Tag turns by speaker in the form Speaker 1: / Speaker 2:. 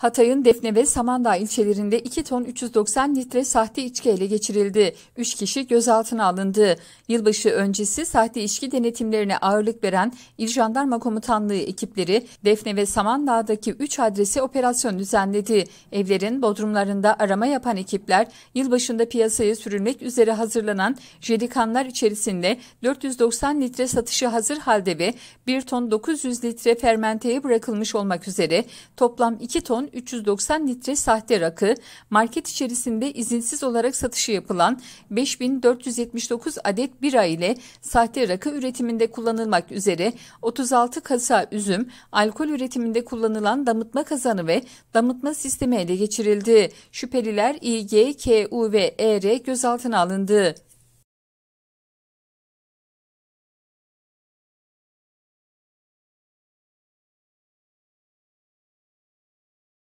Speaker 1: Hatay'ın Defne ve Samandağ ilçelerinde 2 ton 390 litre sahte içki ele geçirildi. 3 kişi gözaltına alındı. Yılbaşı öncesi sahte içki denetimlerine ağırlık veren İl Jandarma Komutanlığı ekipleri Defne ve Samandağ'daki 3 adresi operasyon düzenledi. Evlerin bodrumlarında arama yapan ekipler yılbaşında piyasaya sürülmek üzere hazırlanan jelikanlar içerisinde 490 litre satışı hazır halde ve 1 ton 900 litre fermenteye bırakılmış olmak üzere toplam 2 ton 390 litre sahte rakı, market içerisinde izinsiz olarak satışı yapılan 5479 adet bira ile sahte rakı üretiminde kullanılmak üzere 36 kasa üzüm, alkol üretiminde kullanılan damıtma kazanı ve damıtma sistemi ele geçirildi. Şüpheliler İG, KU ve ER gözaltına
Speaker 2: alındı.